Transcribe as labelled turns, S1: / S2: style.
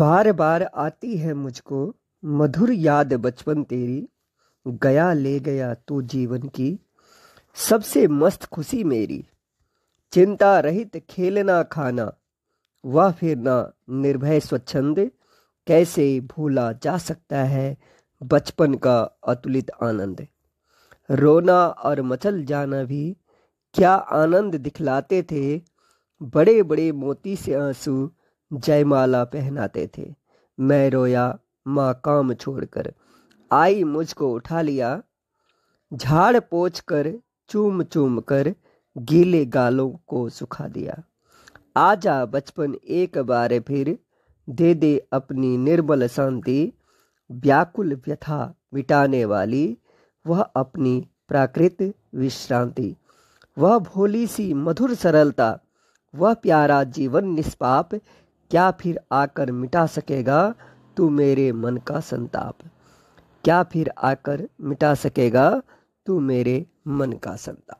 S1: बार बार आती है मुझको मधुर याद बचपन तेरी गया ले गया तू जीवन की सबसे मस्त खुशी मेरी चिंता रहित खेलना खाना वह फिर ना निर्भय स्वच्छंद कैसे भूला जा सकता है बचपन का अतुलित आनंद रोना और मचल जाना भी क्या आनंद दिखलाते थे बड़े बड़े मोती से आंसू जयमाला पहनाते थे मैं रोया माँ काम छोड़कर आई मुझको उठा लिया झाड़ पोछ कर चूम चूम कर गीले गालों को सुखा दिया आजा बचपन एक बार फिर दे दे अपनी निर्मल शांति व्याकुल व्यथा मिटाने वाली वह अपनी प्राकृत विश्रांति वह भोली सी मधुर सरलता वह प्यारा जीवन निष्पाप क्या फिर आकर मिटा सकेगा तू मेरे मन का संताप क्या फिर आकर मिटा सकेगा तू मेरे मन का संताप